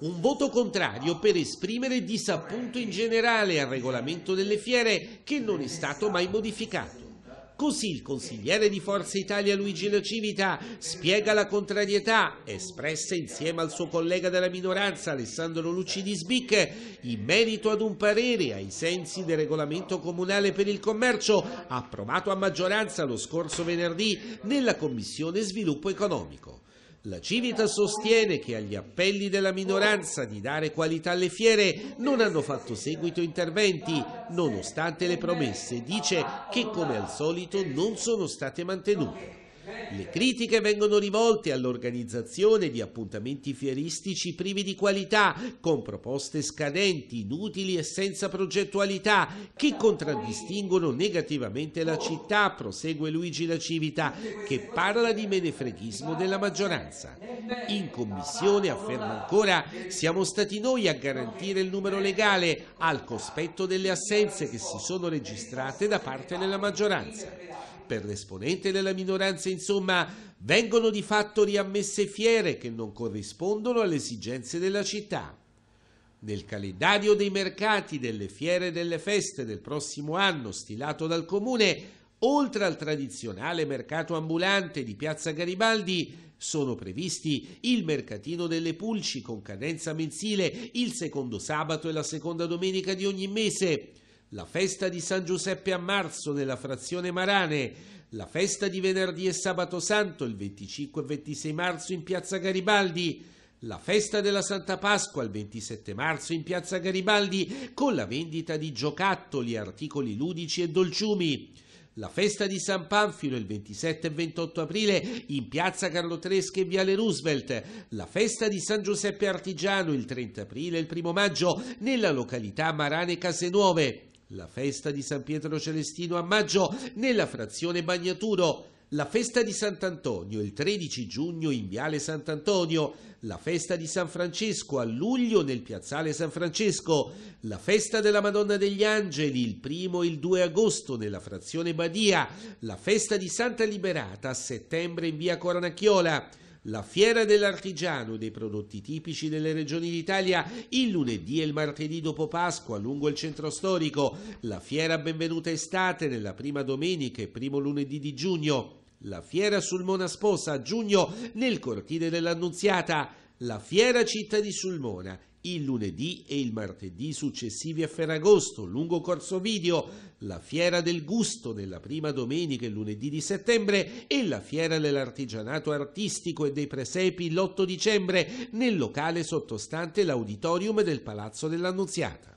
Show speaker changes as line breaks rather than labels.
un voto contrario per esprimere disappunto in generale al regolamento delle fiere che non è stato mai modificato. Così il consigliere di Forza Italia Luigino Civita spiega la contrarietà espressa insieme al suo collega della minoranza Alessandro Lucci di Sbic in merito ad un parere ai sensi del regolamento comunale per il commercio approvato a maggioranza lo scorso venerdì nella Commissione Sviluppo Economico. La Civita sostiene che agli appelli della minoranza di dare qualità alle fiere non hanno fatto seguito interventi, nonostante le promesse, dice che come al solito non sono state mantenute. Le critiche vengono rivolte all'organizzazione di appuntamenti fieristici privi di qualità, con proposte scadenti, inutili e senza progettualità, che contraddistinguono negativamente la città, prosegue Luigi La Civita, che parla di menefreghismo della maggioranza. In commissione, afferma ancora, siamo stati noi a garantire il numero legale, al cospetto delle assenze che si sono registrate da parte della maggioranza per l'esponente della minoranza, insomma, vengono di fatto riammesse fiere che non corrispondono alle esigenze della città. Nel calendario dei mercati, delle fiere e delle feste del prossimo anno, stilato dal comune, oltre al tradizionale mercato ambulante di Piazza Garibaldi, sono previsti il mercatino delle pulci con cadenza mensile il secondo sabato e la seconda domenica di ogni mese, la festa di San Giuseppe a marzo nella frazione Marane, la festa di venerdì e sabato santo il 25 e 26 marzo in piazza Garibaldi, la festa della Santa Pasqua il 27 marzo in piazza Garibaldi con la vendita di giocattoli, articoli ludici e dolciumi. La festa di San Panfilo il 27 e 28 aprile in piazza Carlo Treschi e Viale Roosevelt, la festa di San Giuseppe Artigiano il 30 aprile e il 1 maggio nella località Marane Casenuove, la festa di San Pietro Celestino a maggio nella frazione Bagnaturo, la festa di Sant'Antonio il 13 giugno in Viale Sant'Antonio, la festa di San Francesco a luglio nel Piazzale San Francesco, la festa della Madonna degli Angeli il 1 e il 2 agosto nella frazione Badia, la festa di Santa Liberata a settembre in Via Coranacchiola, la Fiera dell'Artigiano dei prodotti tipici delle regioni d'Italia il lunedì e il martedì dopo Pasqua lungo il centro storico, la Fiera Benvenuta Estate nella prima domenica e primo lunedì di giugno, la Fiera Sulmona Sposa a giugno nel cortile dell'Annunziata, la Fiera Città di Sulmona il lunedì e il martedì successivi a Ferragosto, lungo corso video, la Fiera del Gusto nella prima domenica e lunedì di settembre e la Fiera dell'Artigianato Artistico e dei Presepi l'8 dicembre nel locale sottostante l'auditorium del Palazzo dell'Annunziata.